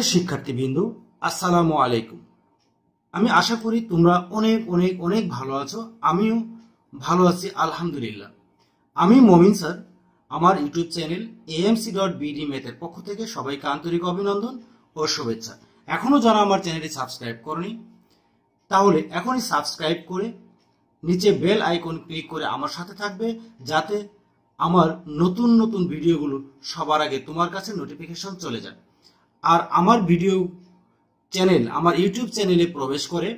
প্রিয় শিক্ষার্থীবৃন্দ আসসালামু আলাইকুম আমি আশা করি তোমরা অনেক অনেক অনেক ভালো আছো আমিও ভালো আছি আলহামদুলিল্লাহ আমি মমিন স্যার আমার YouTube channel AMC dot BD মেথের পক্ষ থেকে সবাইকে আন্তরিক অভিনন্দন ও শুভেচ্ছা এখনও যারা আমার চ্যানেলটি সাবস্ক্রাইব করেনি তাহলে এখনই সাবস্ক্রাইব করে নিচে বেল আইকন ক্লিক করে আমার সাথে থাকবে যাতে আমার নতুন নতুন ভিডিওগুলো সবার আগে তোমার কাছে নোটিফিকেশন চলে যায় আর আমার ভিডিও চ্যানেল আমার ইউটিউব চ্যানেলে প্রবেশ করে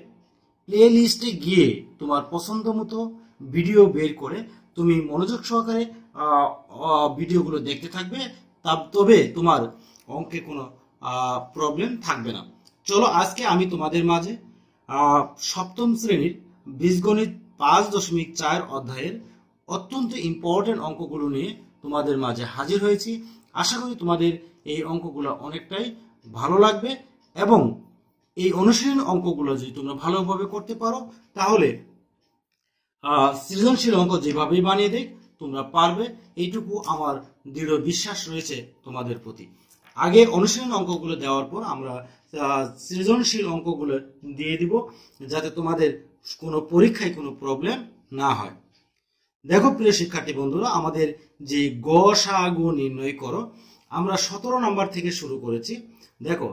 প্লে লিস্টে গিয়ে তোমার পছন্দ মতো ভিডিও বের করে তুমি মনোযোগ সহকারে ভিডিওগুলো দেখতে থাকবে তা তবে তোমার অঙ্কে কোনো প্রবলেম থাকবে না চলো আজকে আমি তোমাদের মাঝে সপ্তম শ্রেণীর বীজগণিত পাঁচ দশমিক চার অধ্যায়ের অত্যন্ত ইম্পর্টেন্ট অঙ্কগুলো নিয়ে তোমাদের মাঝে হাজির হয়েছি আশা করি তোমাদের এই অঙ্কগুলো অনেকটাই ভালো লাগবে এবং এই অনুশীলন অঙ্কগুলো যদি তোমরা ভালোভাবে করতে পারো তাহলে সৃজনশীল অঙ্ক যেভাবেই বানিয়ে দেখ তোমরা পারবে এইটুকু আমার দৃঢ় বিশ্বাস রয়েছে তোমাদের প্রতি আগে অনুশীলন অঙ্কগুলো দেওয়ার পর আমরা সৃজনশীল অঙ্কগুলো দিয়ে দিব যাতে তোমাদের কোনো পরীক্ষায় কোনো প্রবলেম না হয় দেখো প্রিয় শিক্ষার্থী বন্ধুরা আমাদের যে গসাগু নির্ণয় করো আমরা সতেরো নম্বর থেকে শুরু করেছি দেখো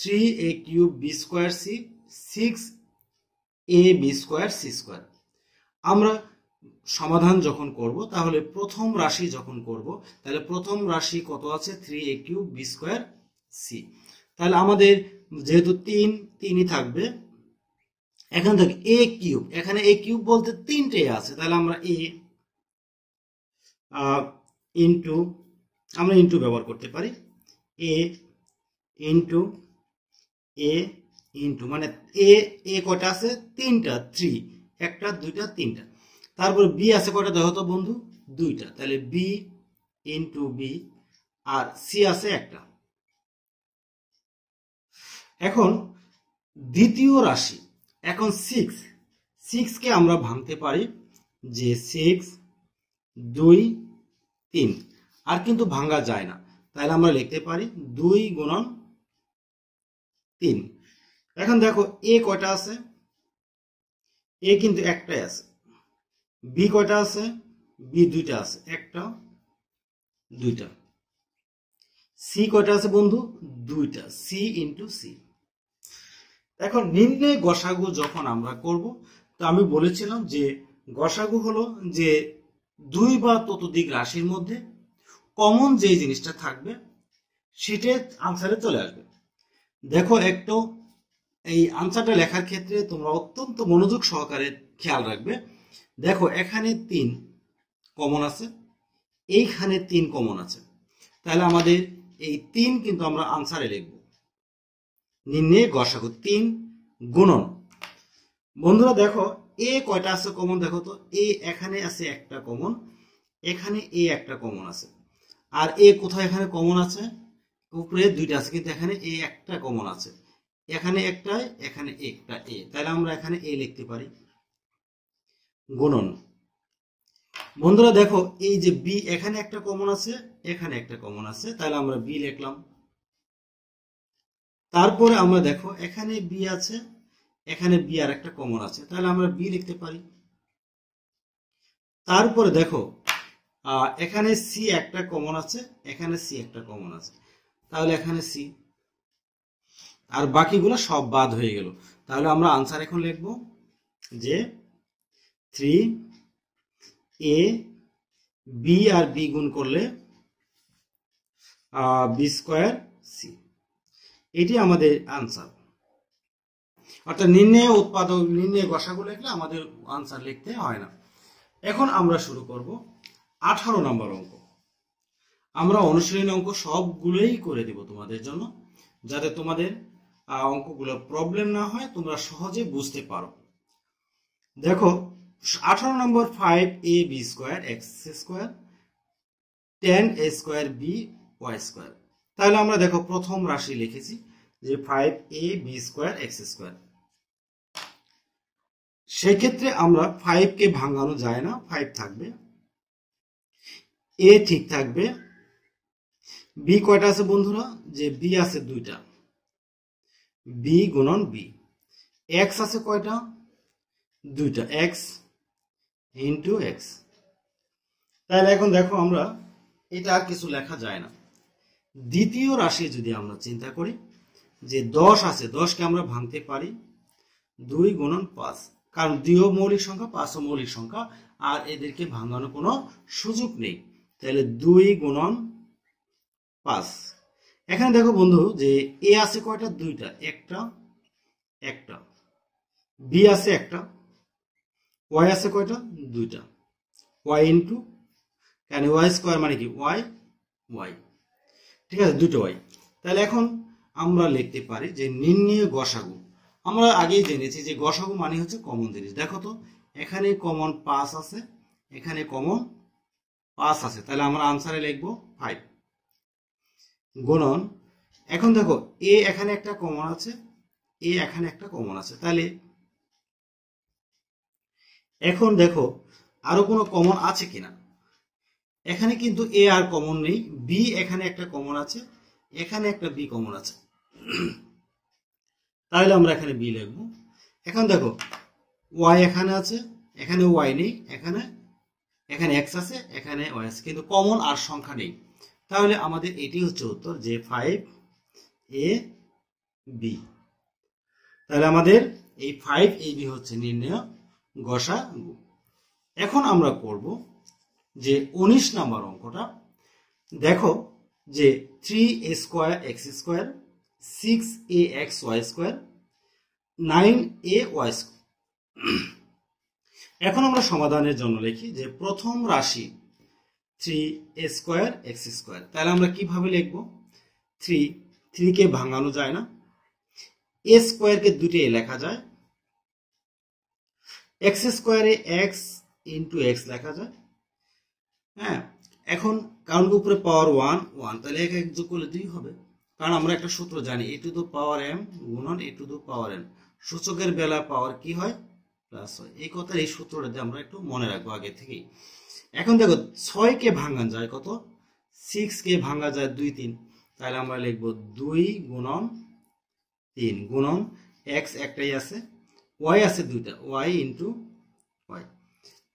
three a cube b square c six a b square c square আমরা সমাধান যখন করব তাহলে প্রথম রাশি যখন করব তাহলে প্রথম রাশি কত আছে three a cube b square c তাহলে আমাদের যেহেতু তিন তিনই থাকবে এখান থেকে এ কিউব এখানে এ কিউব বলতে তিনটে আছে তাহলে আমরা এ ইন্টু আমরা ইন্টু ব্যবহার করতে পারি এ ইন্টু এ ইন্টু মানে এ এ কটা আছে তিনটা থ্রি একটা দুইটা তিনটা তারপর বি আছে কটা দেখো তো বন্ধু দুইটা তাহলে বি ইন্টু বি আর সি আছে একটা এখন দ্বিতীয় রাশি এখন সিক্স সিক্সকে আমরা ভাঙতে পারি যে সিক্স দুই তিন আর কিন্তু ভাঙ্গা যায় না তাহলে আমরা লিখতে পারি দুই গুণন তিন এখন দেখো এ কয়টা আছে এ কিন্তু একটাই আছে বি কয়টা আছে বি দুইটা আছে একটা দুইটা সি কয়টা আছে বন্ধু দুইটা সি ইন্টু সি এখন নিম্নে গসাগু যখন আমরা করব তো আমি বলেছিলাম যে গসাগু হলো যে দুই বা ততোধিক রাশির মধ্যে কমন যে জিনিসটা থাকবে সেটা আনসারে চলে আসবে দেখো একটু এই আনসারটা লেখার ক্ষেত্রে তোমরা অত্যন্ত মনোযোগ সহকারে খেয়াল রাখবে দেখো এখানে তিন কমন আছে এইখানে তিন কমন আছে তাহলে আমাদের এই তিন কিন্তু আমরা আনসারে লিখব নিম্নে গসাগু তিন গুণন বন্ধুরা দেখো এ কয়টা আছে কমন দেখো তো এ এখানে আছে একটা কমন এখানে এ একটা কমন আছে আর এ কোথায় এখানে কমন আছে উপরে দুইটা আছে কিন্তু এখানে এ একটা কমন আছে এখানে একটা এখানে একটা এ তাহলে আমরা এখানে এ লিখতে পারি গুণন বন্ধুরা দেখো এই যে বি এখানে একটা কমন আছে এখানে একটা কমন আছে তাহলে আমরা বি লিখলাম তারপরে আমরা দেখো এখানে বি আছে এখানে বি আর একটা কমন আছে তাহলে আমরা বি লিখতে পারি তারপরে দেখো এখানে সি একটা কমন আছে এখানে সি একটা কমন আছে তাহলে এখানে সি আর বাকিগুলো সব বাদ হয়ে গেল তাহলে আমরা আনসার এখন লিখব যে থ্রি এ বি আর বি গুণ করলে বি স্কোয়ার সি এটি আমাদের আনসার অর্থাৎ নির্ণয় উৎপাদক নির্ণয় গসাগু লিখলে আমাদের আনসার লিখতে হয় না এখন আমরা শুরু করব আঠারো নম্বর অঙ্ক আমরা অনুশীলন অঙ্ক সবগুলোই করে দিব তোমাদের জন্য যাতে তোমাদের অঙ্কগুলো প্রবলেম না হয় তোমরা সহজে বুঝতে পারো দেখো আঠারো নম্বর five a b square x square ten a square b y square তাহলে আমরা দেখো প্রথম রাশি লিখেছি যে five a b square x square সেক্ষেত্রে আমরা ফাইভকে ভাঙানো যায় না ফাইভ থাকবে এ ঠিক থাকবে বি কয়টা আছে বন্ধুরা যে বি আছে দুইটা বি গুণন বি এক্স আছে কয়টা দুইটা এক্স ইন্টু এক্স তাহলে এখন দেখো আমরা এটা কিছু লেখা যায় না দ্বিতীয় রাশি যদি আমরা চিন্তা করি যে দশ আছে দশকে আমরা ভাঙতে পারি দুই গুণন পাঁচ কারণ দ্বিও মৌলিক সংখ্যা পাঁচ মৌলিক সংখ্যা আর এদেরকে ভাঙানোর কোনো সুযোগ নেই তাহলে দুই গুণন পাঁচ এখানে দেখো বন্ধু যে এ আছে কয়টা দুইটা একটা একটা বি আছে একটা ওয়াই আছে কয়টা দুইটা ওয়াই ইন্টু কেন ওয়াই স্কোয়ার মানে কি ওয়াই ওয়াই ঠিক আছে দুটো ওয়াই তাহলে এখন আমরা লিখতে পারি যে নির্ণয় গসাগু আমরা আগেই জেনেছি যে গসাগু মানে হচ্ছে কমন জিনিস দেখো তো এখানে কমন পাস আছে এখানে কমন পাস আছে তাহলে আমরা আনসারে লিখবো ফাইভ গুণন এখন দেখো এ এখানে একটা কমন আছে এ এখানে একটা কমন আছে তাহলে এখন দেখো আরো কোনো কমন আছে কিনা এখানে কিন্তু এ আর কমন নেই বি এখানে একটা কমন আছে এখানে একটা বি কমন আছে তাহলে আমরা এখানে বি লিখব এখন দেখো ওয়াই এখানে আছে এখানে ওয়াই নেই এখানে এখানে এক্স আছে এখানে ওয়াই আছে কিন্তু কমন আর সংখ্যা নেই তাহলে আমাদের এটি হচ্ছে উত্তর যে ফাইভ এ বি তাহলে আমাদের এই ফাইভ এ বি হচ্ছে নির্ণয় গসা গু এখন আমরা করব যে উনিশ নাম্বার অঙ্কটা দেখো যে three a square x square six a x y square nine a y square এখন আমরা সমাধানের জন্য লিখি যে প্রথম রাশি three a square x square তাহলে আমরা কিভাবে লিখব থ্রি থ্রিকে ভাঙানো যায় না এ স্কোয়ারকে দুটি লেখা যায় এক্স স্কোয়ারে এক্স ইন্টু এক্স লেখা যায় হ্যাঁ এখন কারণ উপরে পাওয়ার ওয়ান ওয়ান তাহলে এক এক যোগ করলে দুই হবে কারণ আমরা একটা সূত্র জানি এ টু দু পাওয়ার এম গুণন এ টু দু পাওয়ার এন সূচকের বেলা পাওয়ার কি হয় প্লাস হয় এই কথার এই সূত্রটা আমরা একটু মনে রাখবো আগে থেকেই এখন দেখো ছয়কে ভাঙা যায় কত সিক্সকে ভাঙা যায় দুই তিন তাহলে আমরা লিখবো দুই গুণন তিন গুণন এক্স একটাই আছে ওয়াই আছে দুইটা ওয়াই ইন্টু ওয়াই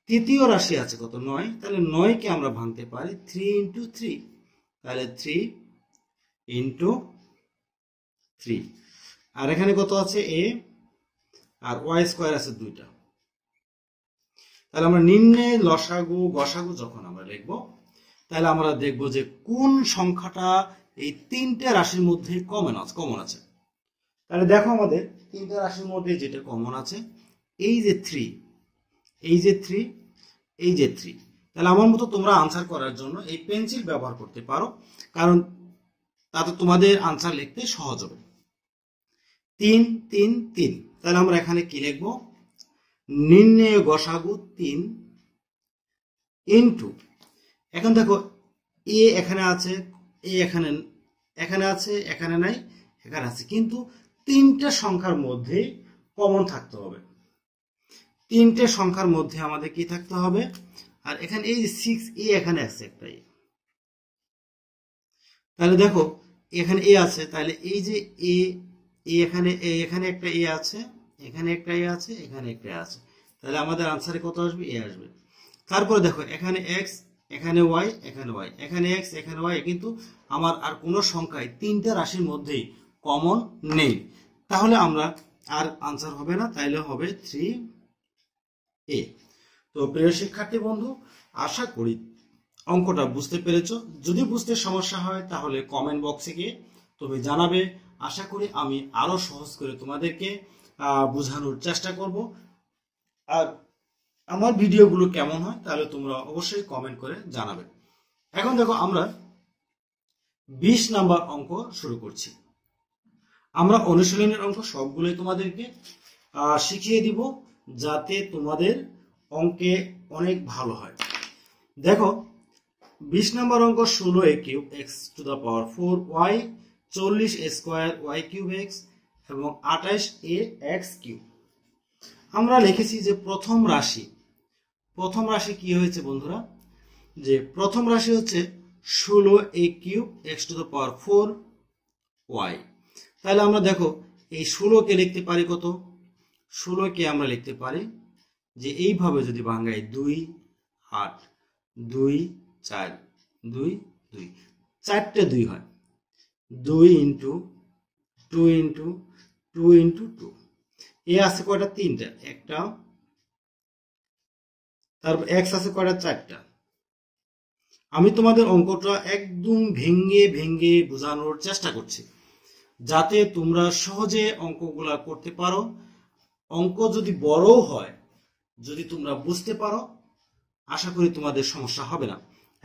তৃতীয় রাশি আছে কত নয় তাহলে নয়কে আমরা ভাঙতে পারি থ্রি ইন্টু থ্রি তাহলে থ্রি ইন্টু থ্রি আর এখানে কত আছে এ আর ওয়াই স্কোয়ার আছে দুইটা তাহলে আমরা নিম্নে লসাগু গসাগু যখন আমরা লিখব তাহলে আমরা দেখব যে কোন সংখ্যাটা এই তিনটে রাশির মধ্যে কমন আছে কমন আছে তাহলে দেখো আমাদের তিনটে রাশির মধ্যে যেটা কমন আছে এই যে থ্রি এই যে থ্রি এই যে থ্রি তাহলে আমার মতো তোমরা আনসার করার জন্য এই পেন্সিল ব্যবহার করতে পারো কারণ তাতে তোমাদের আনসার লিখতে সহজ হবে তিন তিন তিন তাহলে আমরা এখানে কি লিখব নির্ণয় গসাগু তিন ইন্টু এখন দেখো এ এখানে আছে এ এখানে এখানে আছে এখানে নাই এখানে আছে কিন্তু তিনটা সংখ্যার মধ্যে কমন থাকতে হবে তিনটে সংখ্যার মধ্যে আমাদের কি থাকতে হবে আর এখানে এই সিক্স এ এখানে আছে একটা তাহলে দেখো এখানে এ আছে তাহলে এই যে এ এখানে এখানে একটা এ আছে এখানে একটা এ আছে এখানে একটা এ আছে তাহলে আমাদের আনসারে কত আসবে এ আসবে তারপরে দেখো এখানে এক্স এখানে ওয়াই এখানে ওয়াই এখানে এক্স এখানে ওয়াই কিন্তু আমার আর কোনো সংখ্যায় তিনটা রাশির মধ্যেই কমন নেই তাহলে আমরা আর আনসার হবে না তাইলে হবে থ্রি এ তো প্রিয় শিক্ষার্থী বন্ধু আশা করি অঙ্কটা বুঝতে পেরেছ যদি বুঝতে সমস্যা হয় তাহলে কমেন্ট বক্সে গিয়ে তবে জানাবে আশা করি আমি আরও সহজ করে তোমাদেরকে বোঝানোর চেষ্টা করব আর আমার ভিডিওগুলো কেমন হয় তাহলে তোমরা অবশ্যই কমেন্ট করে জানাবে এখন দেখো আমরা বিশ নাম্বার অঙ্ক শুরু করছি আমরা অনুশীলনের অঙ্ক সবগুলোই তোমাদেরকে শিখিয়ে দিব যাতে তোমাদের অঙ্কে অনেক ভালো হয় দেখো বিশ নম্বর অঙ্ক ষোলো a cube x to the power four y চল্লিশ স্কয়ার ওয়াই কিউব এক্স এবং আঠাশ এ এক্স কিউব আমরা লিখেছি যে প্রথম রাশি প্রথম রাশি কি হয়েছে বন্ধুরা যে প্রথম রাশি হচ্ছে ষোলো a cube x to the power four y তাহলে আমরা দেখো এই কে লিখতে পারি কত কে আমরা লিখতে পারি যে এইভাবে যদি ভাঙাই দুই আট দুই চার দুই দুই চারটে দুই হয় দুই into two into two into two a আছে কয়টা তিনটা একটা তারপর এক্স আছে কয়টা চারটা আমি তোমাদের অঙ্কটা একদম ভেঙ্গে ভেঙ্গে বোঝানোর চেষ্টা করছি যাতে তোমরা সহজে অঙ্কগুলা করতে পারো অঙ্ক যদি বড়ও হয় যদি তোমরা বুঝতে পারো আশা করি তোমাদের সমস্যা হবে না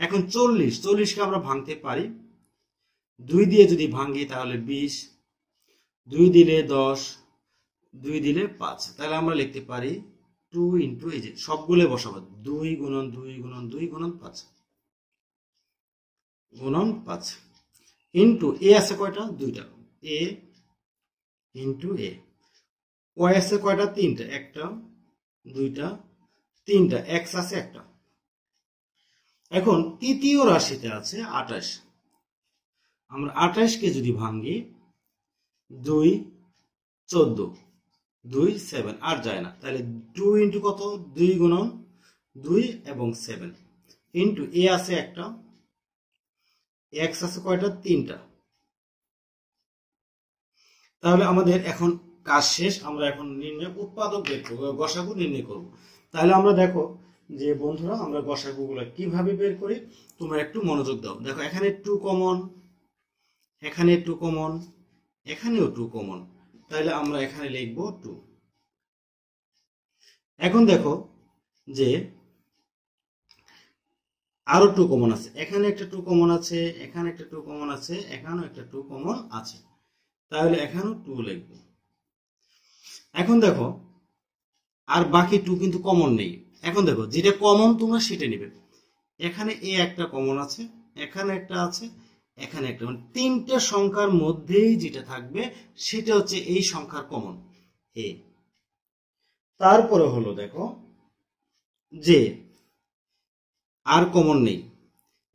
এখন চল্লিশ চল্লিশকে আমরা ভাঙতে পারি দুই দিয়ে যদি ভাঙি তাহলে বিশ দুই দিলে দশ দুই দিলে পাঁচ তাহলে আমরা লিখতে পারি টু ইন্টু এই যে সবগুলো বসাবো দুই গুণন দুই গুণন দুই গুণন পাঁচ গুণন পাঁচ ইন্টু এ আছে কয়টা দুইটা এ ইন্টু এ ওয়াই আছে কয়টা তিনটা একটা দুইটা তিনটা এক্স আছে একটা এখন তৃতীয় রাশিতে আছে আঠাশ আমরা আঠাশকে যদি ভাঙি দুই চোদ্দ দুই সেভেন আর যায় না তাহলে টু ইন্টু কত দুই গুণন দুই এবং সেভেন ইন্টু এ আছে একটা এক্স আছে কয়টা তিনটা তাহলে আমাদের এখন কাজ শেষ আমরা এখন নির্ণয় উৎপাদক দেখবো গসাগু নির্ণয় করব তাহলে আমরা দেখো যে বন্ধুরা আমরা গুগুলা কিভাবে বের করি তোমরা একটু মনোযোগ দাও দেখো এখানে টু কমন এখানে টু কমন এখানেও টু কমন তাহলে আমরা এখানে লিখব টু এখন দেখো যে আরো টু কমন আছে এখানে একটা টু কমন আছে এখানে একটা টু কমন আছে এখানেও একটা টু কমন আছে তাহলে এখানেও টু লিখব এখন দেখো আর বাকি টু কিন্তু কমন নেই এখন দেখো যেটা কমন তোমরা সেটা নেবে এখানে এ একটা কমন আছে এখানে একটা আছে এখানে একটা মানে তিনটে সংখ্যার মধ্যেই যেটা থাকবে সেটা হচ্ছে এই সংখ্যার কমন এ তারপরে হলো দেখো যে আর কমন নেই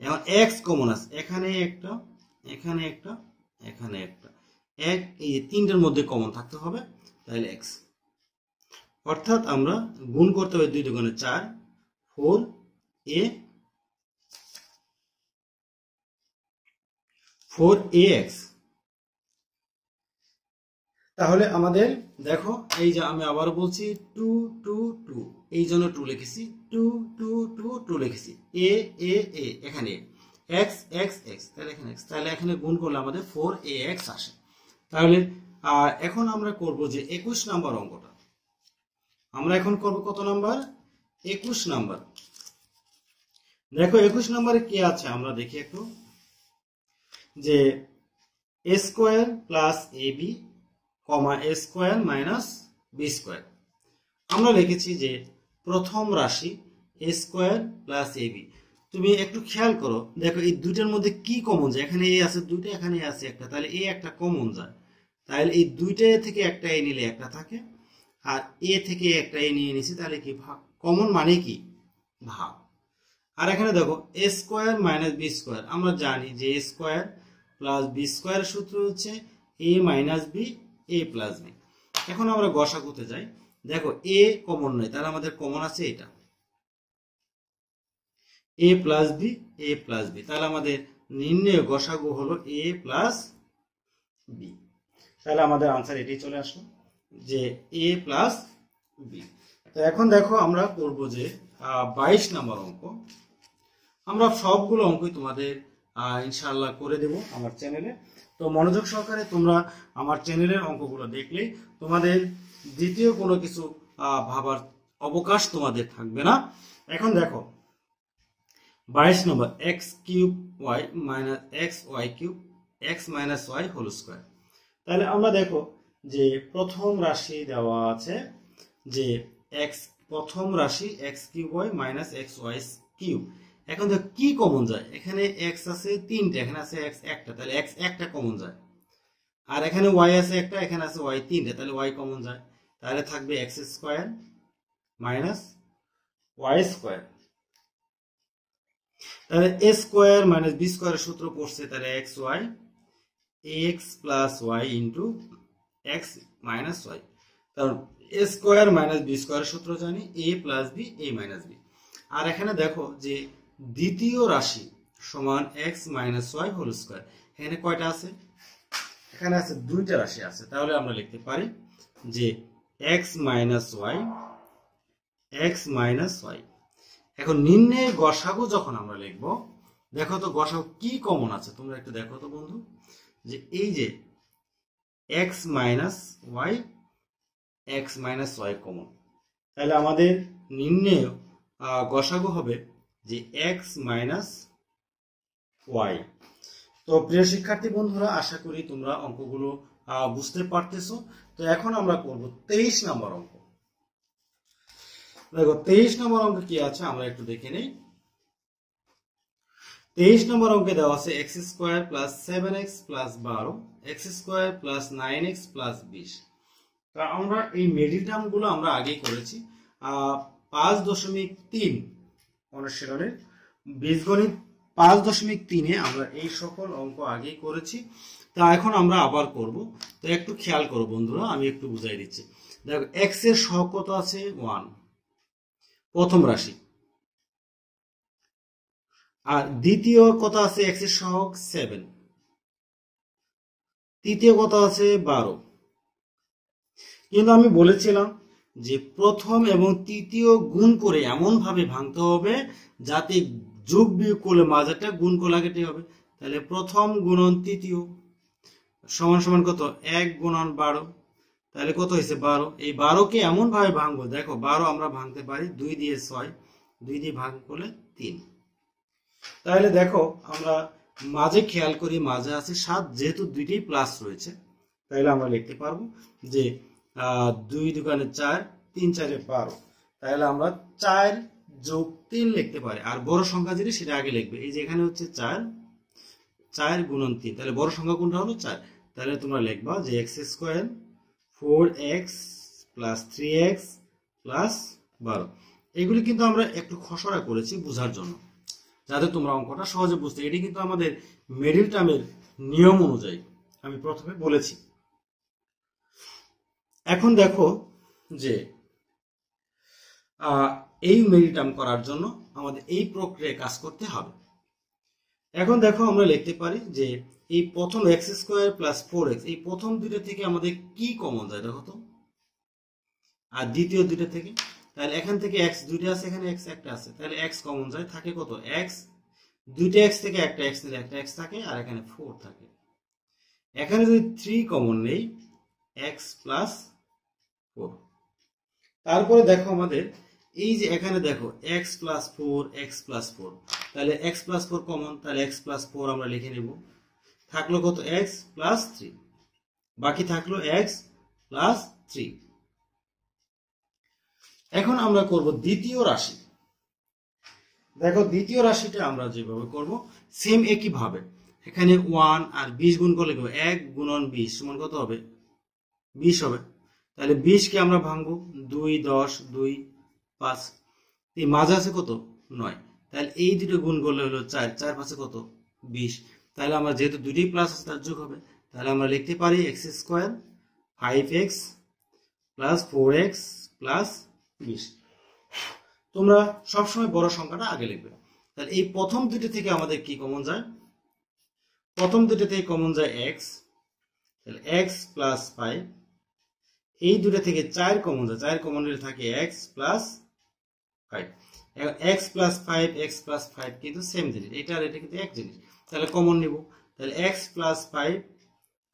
এখন এক্স কমন আছে এখানে একটা এখানে একটা এখানে একটা এক এই তিনটার মধ্যে কমন থাকতে হবে তাহলে এক্স অর্থাৎ আমরা গুণ করতে হবে দুই দোকানে চার four a four a x তাহলে আমাদের দেখো এই যে আমি আবার বলছি টু টু টু এই জন্য টু লিখেছি টু টু টু টু লিখেছি এ এ এ এখানে এক্স এক্স এক্স তাহলে এখানে এক্স তাহলে এখানে গুণ করলে আমাদের ফোর এ এক্স আসে তাহলে এখন আমরা করব যে একুশ নাম্বার অঙ্কটা আমরা এখন করব কত নাম্বার একুশ নাম্বার দেখো একুশ নাম্বারে কি আছে আমরা দেখি একটু যে a square plus a b comma a square minus b square আমরা লিখেছি যে প্রথম রাশি a square plus a b তুমি একটু খেয়াল করো দেখো এই দুইটার মধ্যে কি কমন যায় এখানে এ আছে দুইটা এখানে আছে একটা তাহলে এ একটা কমন যায় তাহলে এই দুইটা থেকে একটা এ নিলে একটা থাকে আর এ থেকে একটা এ নিয়ে নিছি তাহলে কি ভাগ কমন মানে কি ভাগ আর এখানে দেখো a square minus b square আমরা জানি যে a square plus b square সূত্র হচ্ছে a minus b a plus b এখন আমরা গসাগুতে যাই দেখো এ কমন নয় তাহলে আমাদের কমন আছে এটা a plus b a plus b তাহলে আমাদের নির্ণয় গসাগু হলো এ প্লাস বি তাহলে আমাদের আনসার এটি চলে আসলো যে এ প্লাস বি তো এখন দেখো আমরা করব যে বাইশ নম্বর অঙ্ক আমরা সবগুলো অঙ্কই তোমাদের ইনশাল্লাহ করে দেব আমার চ্যানেলে তো মনোযোগ সহকারে তোমরা আমার চ্যানেলের অঙ্কগুলো দেখলে তোমাদের দ্বিতীয় কোনো কিছু ভাবার অবকাশ তোমাদের থাকবে না এখন দেখো বাইশ number x cube y minus x y cube x minus y whole square তাহলে আমরা দেখো যে প্রথম রাশি দেওয়া আছে যে এক্স প্রথম রাশি x cube y minus x y cube এখন দেখ কি কমন যায় এখানে এক্স আছে তিনটা এখানে আছে এক্স একটা তাহলে এক্স একটা কমন যায় আর এখানে ওয়াই আছে একটা এখানে আছে ওয়াই তিনটা তাহলে ওয়াই কমন যায় তাহলে থাকবে x square minus y square তাহলে এ স্কোয়ার মাইনাস বি স্কোয়ারের সূত্র পড়ছে তাহলে x y x plus y into x minus y কারণ a square minus b square সূত্র জানি a plus b a minus b আর এখানে দেখো যে দ্বিতীয় রাশি সমান x minus y whole square এখানে কয়টা আছে এখানে আছে দুইটা রাশি আছে তাহলে আমরা লিখতে পারি যে x minus y x minus y এখন নিম্নে গসাগু যখন আমরা লিখব দেখো তো গসাগু কি কমন আছে তোমরা একটু দেখো তো বন্ধু যে এই যে x minus y x minus y common তাহলে আমাদের নিম্নে গসাগু হবে যে এক্স মাইনাস ওয়াই তো প্রিয় শিক্ষার্থী বন্ধুরা আশা করি তোমরা অঙ্কগুলো বুঝতে পারতেছো তো এখন আমরা করব তেইশ নম্বর অঙ্ক দেখো তেইশ নম্বর অঙ্ক কি আছে আমরা একটু দেখে নেই তেইশ নম্বর অঙ্কে দেওয়া আছে x square plus seven x plus বারো x square plus nine x plus বিশ তা আমরা এই মেডিল টার্মগুলো আমরা আগেই করেছি পাঁচ দশমিক তিন অনুশীলনের বীজগণিত পাঁচ দশমিক তিনে আমরা এই সকল অঙ্ক আগেই করেছি তা এখন আমরা আবার করব তো একটু খেয়াল করো বন্ধুরা আমি একটু বুঝাই দিচ্ছি দেখো এক্স এর কত আছে ওয়ান প্রথম রাশি আর দ্বিতীয় কথা আছে এক্স এর সহগ সেভেন তৃতীয় কথা আছে বারো কিন্তু আমি বলেছিলাম যে প্রথম এবং তৃতীয় গুণ করে এমনভাবে ভাঙতে হবে যাতে যোগ বিয়োগ করলে মাঝারটা গুণ কোলা কেটে হবে তাহলে প্রথম গুণন তৃতীয় সমান সমান কত এক গুণন বারো তাহলে কত হয়েছে বারো এই বারোকে এমনভাবে ভাঙবো দেখো বারো আমরা ভাঙতে পারি দুই দিয়ে ছয় দুই দিয়ে ভাগ করলে তিন তাহলে দেখো আমরা মাঝে খেয়াল করি মাঝে আছে সাত যেহেতু দুইটি প্লাস রয়েছে তাইলে আমরা লিখতে পারবো যে দুই দোকানে চার তিন চারে বারো তাহলে আমরা চার যোগ তিন লিখতে পারি আর বড় সংখ্যা যদি সেটা আগে লিখবে এই যে এখানে হচ্ছে চার চার গুণন তিন তাহলে বড় সংখ্যা কোনটা হলো চার তাহলে তোমরা লিখবা যে x square four x plus three x plus বারো এগুলি কিন্তু আমরা একটু খসড়া করেছি বোঝার জন্য যাতে তোমরা অঙ্কটা সহজে বুঝতে এটি কিন্তু আমাদের মিডিল টার্মের নিয়ম অনুযায়ী আমি প্রথমে বলেছি এখন দেখো যে এই টার্ম করার জন্য আমাদের এই প্রক্রিয়ায় কাজ করতে হবে এখন দেখো আমরা লিখতে পারি যে এই প্রথম x square plus four x এই প্রথম দুটো থেকে আমাদের কি কমন যায় দেখো তো আর দ্বিতীয় দুটো থেকে তাহলে এখান থেকে এক্স দুইটা আছে এখানে এক্স একটা আছে তাহলে এক্স কমন যায় থাকে কত এক্স দুইটা এক্স থেকে একটা এক্স নিলে একটা এক্স থাকে আর এখানে ফোর থাকে এখানে যদি থ্রি কমন নেই এক্স প্লাস ফোর তারপরে দেখো আমাদের এই যে এখানে দেখো x plus four x plus four তাহলে এক্স প্লাস ফোর কমন তাহলে এক্স প্লাস ফোর আমরা লিখে নেব থাকলো কত এক্স প্লাস থ্রি বাকি থাকলো এক্স প্লাস থ্রি এখন আমরা করব দ্বিতীয় রাশি দেখো দ্বিতীয় রাশিটা আমরা যেভাবে করব সেম একইভাবে এখানে ওয়ান আর বিশ গুণ করলে কি এক গুণন বিশ সমান কত হবে বিশ হবে তাহলে বিশকে আমরা ভাঙবো দুই দশ দুই পাঁচ এই মাঝে আছে কত নয় তাহলে এই দুটো গুণ করলে হলো চার চার পাশে কত বিশ তাহলে আমরা যেহেতু দুটি প্লাস আছে তার যোগ হবে তাহলে আমরা লিখতে পারি x square five x plus four x plus miss তোমরা সবসময় বড় সংখ্যাটা আগে লিখবে তাহলে এই প্রথম দুটি থেকে আমাদের কি কমন যায় প্রথম দুটি থেকে কমন যায় এক্স তাহলে এক্স প্লাস ফাইভ এই দুটো থেকে চার কমন যায় চার কমন হলে থাকে x plus five x plus five x plus five কিন্তু সেম জিনিস এটা আর এটা কিন্তু এক জিনিস তাহলে কমন নিব তাহলে এক্স প্লাস ফাইভ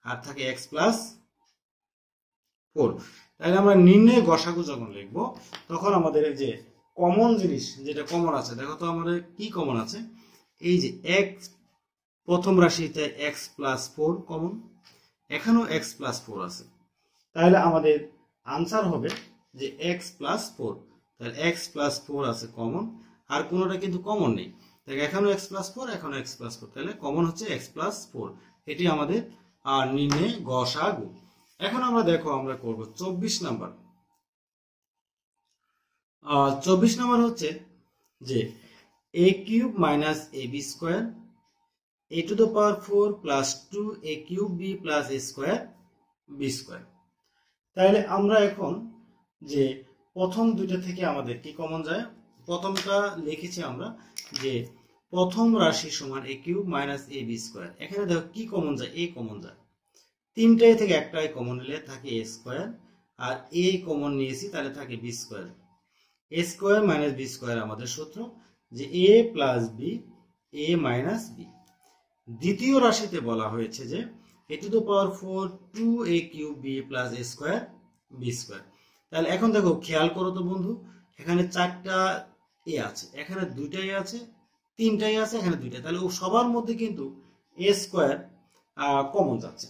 আর থাকে এক্স প্লাস ফোর তাহলে আমরা নির্ণয় গসাগু যখন লিখবো তখন আমাদের এই যে কমন জিনিস যেটা কমন আছে দেখো তো আমাদের কি কমন আছে এই যে এক্স প্রথম রাশিতে এক্স প্লাস ফোর কমন এখানেও এক্স প্লাস ফোর আছে তাহলে আমাদের আনসার হবে যে এক্স প্লাস ফোর তাহলে এক্স প্লাস ফোর আছে কমন আর কোনোটা কিন্তু কমন নেই দেখ এখানেও এক্স প্লাস ফোর এখানেও এক্স প্লাস ফোর তাহলে কমন হচ্ছে এক্স প্লাস ফোর এটি আমাদের আর নির্ণয় গসাগু এখন আমরা দেখো আমরা করব চব্বিশ নাম্বার চব্বিশ নাম্বার হচ্ছে যে a cube minus a b square a to the power four plus two a cube b plus a square b square তাহলে আমরা এখন যে প্রথম দুইটা থেকে আমাদের কি কমন যায় প্রথমটা লিখেছি আমরা যে প্রথম রাশি সমান a cube minus a b square এখানে দেখো কি কমন যায় এ কমন যায় তিনটাই থেকে একটাই কমন নিলে থাকে এ স্কোয়ার আর এ কমন নিয়েছি তাহলে থাকে b square a square minus b square আমাদের সূত্র যে a plus b a minus b দ্বিতীয় রাশিতে বলা হয়েছে যে a to the power four two a cube b plus a square b square তাহলে এখন দেখো খেয়াল করো তো বন্ধু এখানে চারটা এ আছে এখানে দুইটাই আছে তিনটাই আছে এখানে দুইটাই তাহলে ও সবার মধ্যে কিন্তু এ স্কোয়ার কমন যাচ্ছে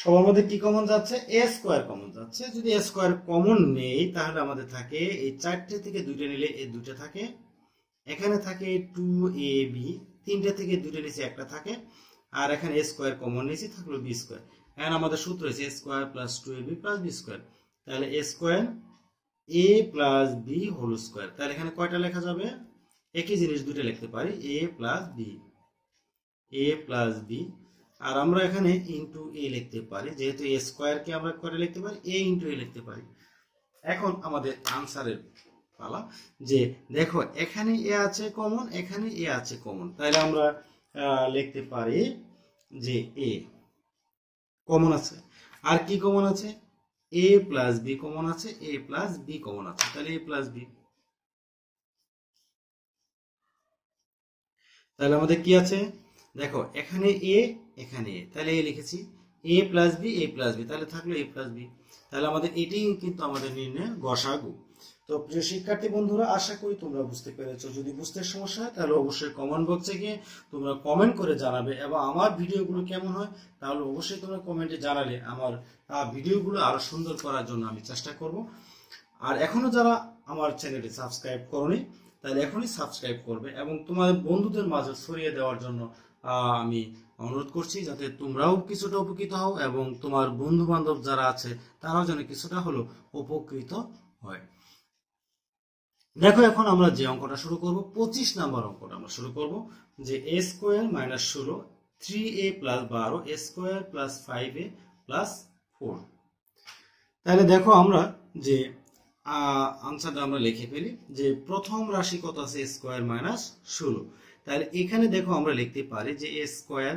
সবার মধ্যে কি কমন যাচ্ছে এ স্কোয়ার কমন যাচ্ছে যদি এ স্কোয়ার কমন নেই তাহলে আমাদের থাকে এই চারটে থেকে দুইটা নিলে এ দুইটা থাকে এখানে থাকে টু এ বি তিনটা থেকে দুইটা নিচে একটা থাকে আর এখানে এ স্কোয়ার কমন নিয়েছি থাকলো বি স্কোয়ার এখন আমাদের সূত্র হচ্ছে a square plus two a b plus b square তাহলে a square a plus b whole square তাহলে এখানে কয়টা লেখা যাবে একই জিনিস দুটো লিখতে পারি a plus b a plus b আর আমরা এখানে ইন্টু এ লিখতে পারি যেহেতু এ স্কোয়ারকে আমরা করে লিখতে পারি এ ইন্টু এ লিখতে পারি এখন আমাদের আনসারের পালা যে দেখো এখানে এ আছে কমন এখানে এ আছে কমন তাহলে আমরা লিখতে পারি যে এ কমন আছে আর কি কমন আছে এ প্লাস বি কমন আছে এ প্লাস বি কমন আছে তাহলে এ প্লাস বি তাহলে আমাদের কি আছে দেখো এখানে এ এখানে তাহলে এ লিখেছি a plus b a plus b তাহলে থাকলো এ প্লাস বি তাহলে আমাদের এটাই কিন্তু আমাদের নির্ণয় গসাগু তো প্রিয় শিক্ষার্থী বন্ধুরা আশা করি তোমরা বুঝতে পেরেছো যদি বুঝতে সমস্যা হয় তাহলে অবশ্যই কমেন্ট বক্সে গিয়ে তোমরা কমেন্ট করে জানাবে এবং আমার ভিডিওগুলো কেমন হয় তাহলে অবশ্যই তোমরা কমেন্টে জানালে আমার ভিডিওগুলো আরো সুন্দর করার জন্য আমি চেষ্টা করব আর এখনো যারা আমার চ্যানেলটি সাবস্ক্রাইব করনি তাহলে এখনই সাবস্ক্রাইব করবে এবং তোমাদের বন্ধুদের মাঝে ছড়িয়ে দেওয়ার জন্য আমি অনুরোধ করছি যাতে তোমরাও কিছুটা উপকৃত হও এবং তোমার বন্ধু বান্ধব যারা আছে তারাও যেন কিছুটা হলো উপকৃত হয় দেখো এখন আমরা যে অঙ্কটা শুরু করব পঁচিশ নাম্বার অঙ্কটা আমরা শুরু করব যে এ স্কোয়ার মাইনাস ষোলো থ্রি এ প্লাস বারো a square plus five a plus four তাহলে দেখো আমরা যে আনসারটা আমরা লিখে ফেলি যে প্রথম রাশি কত আছে স্কোয়ার মাইনাস ষোলো তাহলে এখানে দেখো আমরা লিখতে পারি যে এ স্কোয়ার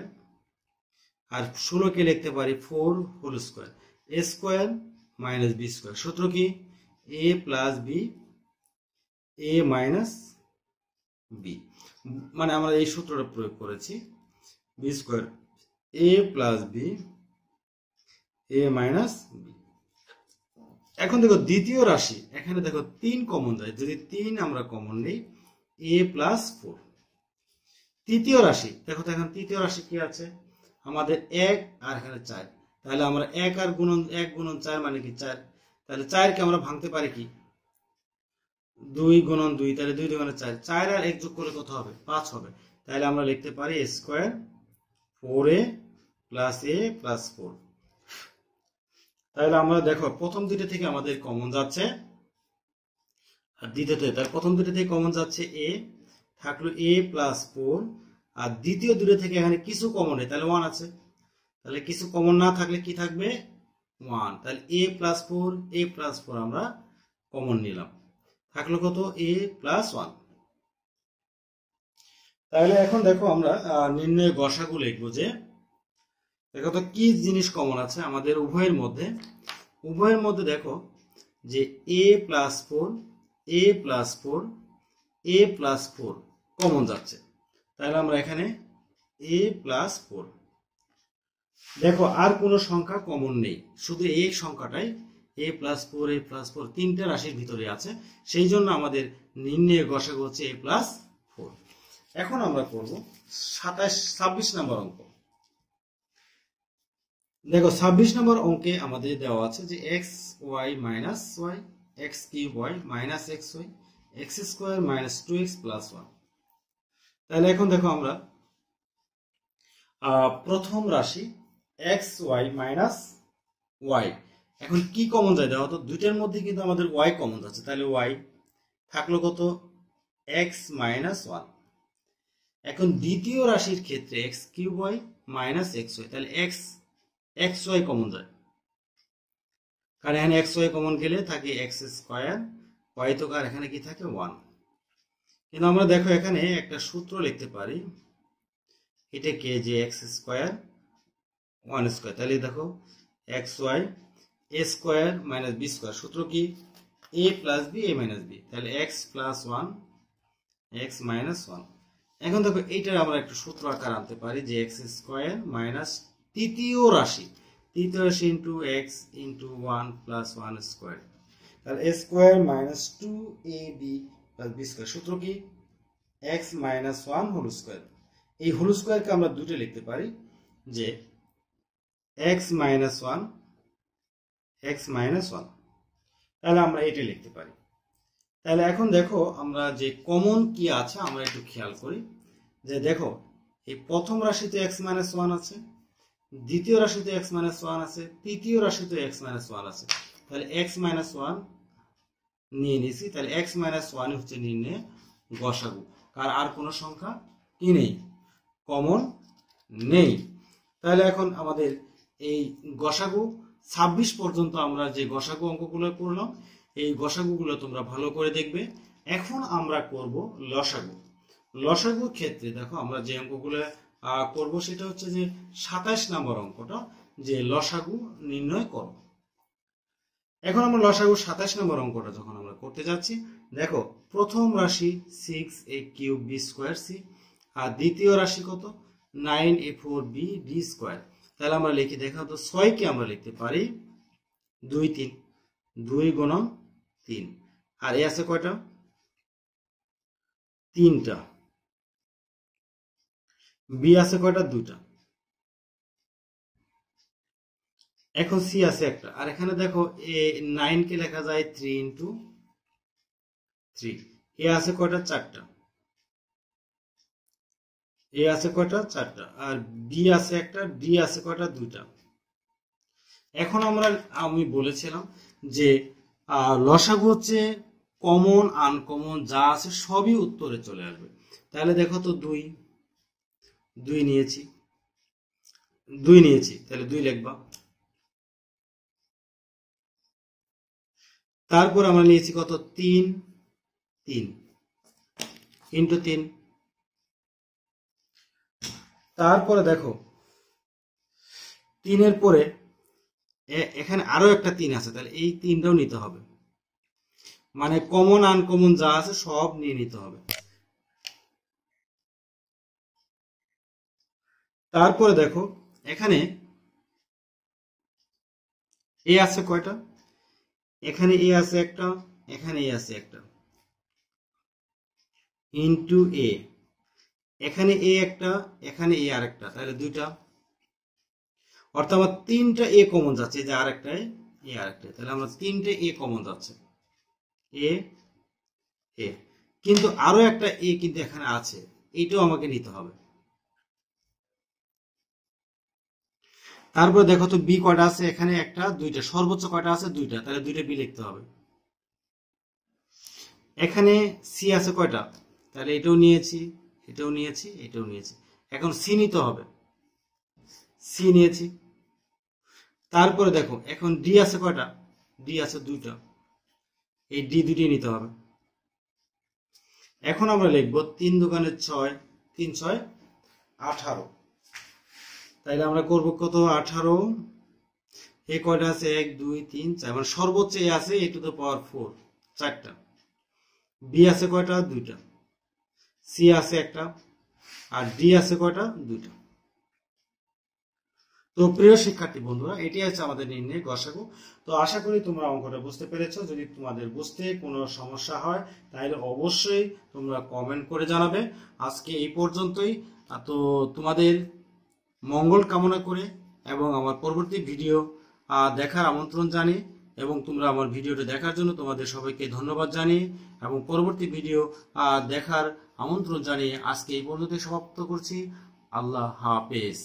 আর ষোলোকে লিখতে পারি four whole square a square minus b square সূত্র কি a plus b a minus b মানে আমরা এই সূত্রটা প্রয়োগ করেছি b square a plus b a minus b এখন দেখো দ্বিতীয় রাশি এখানে দেখো তিন কমন যায় যদি তিন আমরা কমন নেই এ প্লাস ফোর তৃতীয় রাশি দেখো তো এখন তৃতীয় রাশি কি আছে আমাদের এক আর এখানে চার তাহলে আমরা এক আর গুণন এক গুণন চার মানে কি চার তাহলে চারকে আমরা ভাঙতে পারি কি দুই গুণন দুই তাহলে দুই মানে চার চার আর এক যোগ করলে কত হবে পাঁচ হবে তাহলে আমরা লিখতে পারি square four a plus a plus four তাহলে আমরা দেখো প্রথম দুইটা থেকে আমাদের কমন যাচ্ছে আর দ্বিতীয়তে প্রথম দুইটা থেকে কমন যাচ্ছে এ থাকলো এ প্লাস ফোর আর দ্বিতীয় দূরে থেকে এখানে কিছু কমন নেই তাহলে ওয়ান আছে তাহলে কিছু কমন না থাকলে কি থাকবে ওয়ান তাহলে a plus four a plus four আমরা কমন নিলাম থাকলো কত এ প্লাস ওয়ান তাহলে এখন দেখো আমরা নির্ণয় গসাগু লিখবো যে দেখো তো কি জিনিস কমন আছে আমাদের উভয়ের মধ্যে উভয়ের মধ্যে দেখো যে a plus four a plus four a plus four common যাচ্ছে তাহলে আমরা এখানে এ প্লাস ফোর দেখো আর কোনো সংখ্যা কমন নেই শুধু এই সংখ্যাটাই a plus four a plus four তিনটা রাশির ভিতরে আছে সেই জন্য আমাদের নির্ণয়ের গসাগ হচ্ছে এ প্লাস ফোর এখন আমরা করব সাতাশ ছাব্বিশ নম্বর অঙ্ক দেখো ছাব্বিশ নম্বর অঙ্কে আমাদের দেওয়া আছে যে x y minus y x cube y minus x y x square minus two x plus one তাহলে এখন দেখো আমরা প্রথম রাশি এক্স ওয়াই মাইনাস ওয়াই এখন কি কমন যায় দেখো তো দুইটার মধ্যে কিন্তু আমাদের ওয়াই কমন যাচ্ছে তাহলে ওয়াই থাকলো কত এক্স মাইনাস ওয়ান এখন দ্বিতীয় রাশির ক্ষেত্রে x cube y minus x y তাহলে এক্স এক্স ওয়াই কমন যায় কারণ এখানে এক্স ওয়াই কমন গেলে থাকে এক্স স্কোয়ার অয়তকার এখানে কি থাকে ওয়ান কিন্তু আমরা দেখো এখানে একটা সূত্র লিখতে পারি এটাকে যে এক্স স্কোয়ার ওয়ান স্কোয়ার তাহলে দেখো x y a square minus b square সূত্র কি a plus b a minus b তাহলে x plus one x minus one এখন দেখো এইটার আমরা একটা সূত্র আকার আনতে পারি যে এক্স স্কোয়ার মাইনাস তৃতীয় রাশি তৃতীয় রাশি into x into one plus one square তাহলে a square minus two a b plus b square সূত্র কি x minus one whole square এই হোল স্কোয়ারকে আমরা দুটো লিখতে পারি যে x minus one x minus one তাহলে আমরা এটি লিখতে পারি তাহলে এখন দেখো আমরা যে কমন কি আছে আমরা একটু খেয়াল করি যে দেখো এই প্রথম রাশিতে এক্স মাইনাস ওয়ান আছে দ্বিতীয় রাশিতে এক্স মাইনাস ওয়ান আছে তৃতীয় রাশিতে এক্স মাইনাস ওয়ান আছে তাহলে এক্স মাইনাস ওয়ান নিয়ে নিয়েছি তাহলে এক্স মাইনাস ওয়ান হচ্ছে নির্ণয়ে গসাগু কার আর কোনো সংখ্যা কি নেই কমন নেই তাহলে এখন আমাদের এই গসাগু ছাব্বিশ পর্যন্ত আমরা যে গসাগু অঙ্কগুলো করলাম এই গসাগুগুলো তোমরা ভালো করে দেখবে এখন আমরা করব লসাগু লসাগুর ক্ষেত্রে দেখো আমরা যে অঙ্কগুলো করব সেটা হচ্ছে যে সাতাশ নম্বর অঙ্কটা যে লসাগু নির্ণয় করো এখন আমরা লসাগু সাতাশ নম্বর অঙ্কটা যখন করতে যাচ্ছি দেখো প্রথম রাশি six a cube b square c আর দ্বিতীয় রাশি কত nine a four b d square তাহলে আমরা লিখি দেখা তো ছয়কে আমরা লিখতে পারি দুই তিন দুই গুণ তিন আর এ আছে কয়টা তিনটা বি আছে কয়টা দুটা এখন সি আছে একটা আর এখানে দেখো এ নাইনকে লেখা যায় থ্রি ইন্টু থ্রি এ আছে কয়টা চারটা এ আছে কয়টা চারটা আর বি আছে একটা ডি আছে কয়টা এখন আমরা আমি বলেছিলাম যে লসাগু হচ্ছে কমন আনকমন যা আছে সবই উত্তরে চলে আসবে তাহলে দেখো তো দুই দুই নিয়েছি দুই নিয়েছি তাহলে দুই লেখবা তারপর আমরা নিয়েছি কত তিন তিন ইন্টু তিন তারপরে দেখো তিনের পরে এখানে আরো একটা তিন আছে তাহলে এই তিনটাও নিতে হবে মানে কমন আনকমন যা আছে সব নিয়ে নিতে হবে তারপরে দেখো এখানে এ আছে কয়টা এখানে এ আছে একটা এখানে এ আছে একটা ইন্টু এ এখানে এ একটা এখানে এ আর একটা তাহলে দুইটা অর্থাৎ আমার তিনটা এ কমন যাচ্ছে যে আর একটা এ আর একটা তাহলে আমার তিনটা এ কমন যাচ্ছে এ এ কিন্তু আরো একটা এ কিন্তু এখানে আছে এইটাও আমাকে নিতে হবে তারপর দেখো তো বি কয়টা আছে এখানে একটা দুইটা সর্বোচ্চ কয়টা আছে দুইটা তাহলে দুইটা বি লিখতে হবে এখানে সি আছে কয়টা তাহলে এটাও নিয়েছি এটাও নিয়েছি এটাও নিয়েছি এখন সি নিতে হবে সি নিয়েছি তারপরে দেখো এখন ডি আছে কয়টা ডি আছে দুইটা এই ডি দুটি নিতে হবে এখন আমরা লিখবো তিন দোকানে ছয় তিন ছয় আঠারো তাইলে আমরা করব কত আঠারো এ কয়টা আছে এক দুই তিন চার মানে সর্বোচ্চ এ আছে a to the power four চারটা বি আছে কয়টা দুইটা সি আছে একটা আর ডি আছে কয়টা দুইটা তো প্রিয় শিক্ষার্থী বন্ধুরা এটি আছে আমাদের নির্ণয় গসাগু তো আশা করি তোমরা অঙ্কটা বুঝতে পেরেছ যদি তোমাদের বুঝতে কোনো সমস্যা হয় তাহলে অবশ্যই তোমরা কমেন্ট করে জানাবে আজকে এই পর্যন্তই তো তোমাদের মঙ্গল কামনা করে এবং আমার পরবর্তী ভিডিও দেখার আমন্ত্রণ জানিয়ে এবং তোমরা আমার ভিডিওটা দেখার জন্য তোমাদের সবাইকে ধন্যবাদ জানিয়ে এবং পরবর্তী ভিডিও দেখার আমন্ত্রণ জানিয়ে আজকে এই পর্যন্ত সমাপ্ত করছি আল্লাহ হাফেজ